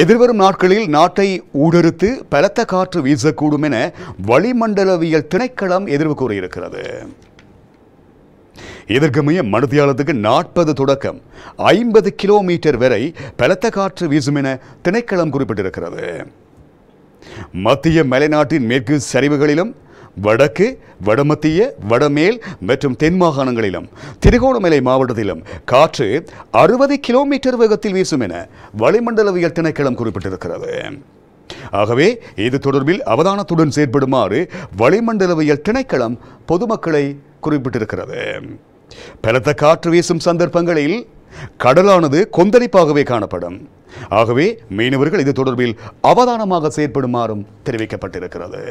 எதிர்வரும் நாட்களில் நாட்டை ஊடறுத்து பலத்த காற்று வீசக்கூடும் என வளிமண்டலவியல் திணைக்களம் எதிர்வு கூறியிருக்கிறது இதற்குமைய மனதியாளத்துக்கு நாற்பது தொடக்கம் ஐம்பது கிலோமீட்டர் வரை பலத்த காற்று வீசும் என திணைக்களம் குறிப்பிட்டிருக்கிறது மத்திய மலைநாட்டின் மேற்கு சரிவுகளிலும் வடக்கு வடமத்திய வடமேல் மற்றும் தென் மாகாணங்களிலும் திருகோணமலை மாவட்டத்திலும் காற்று அறுபது கிலோமீட்டர் வேகத்தில் வீசும் என வளிமண்டலவியல் திணைக்களம் குறிப்பிட்டிருக்கிறது ஆகவே இது தொடர்பில் அவதானத்துடன் செயற்படுமாறு வளிமண்டலவியல் திணைக்களம் பொதுமக்களை குறிப்பிட்டிருக்கிறது பலத்த காற்று வீசும் சந்தர்ப்பங்களில் கடலானது கொந்தளிப்பாகவே காணப்படும் ஆகவே மீனவர்கள் இது தொடர்பில் அவதானமாக செயற்படுமாறும் தெரிவிக்கப்பட்டிருக்கிறது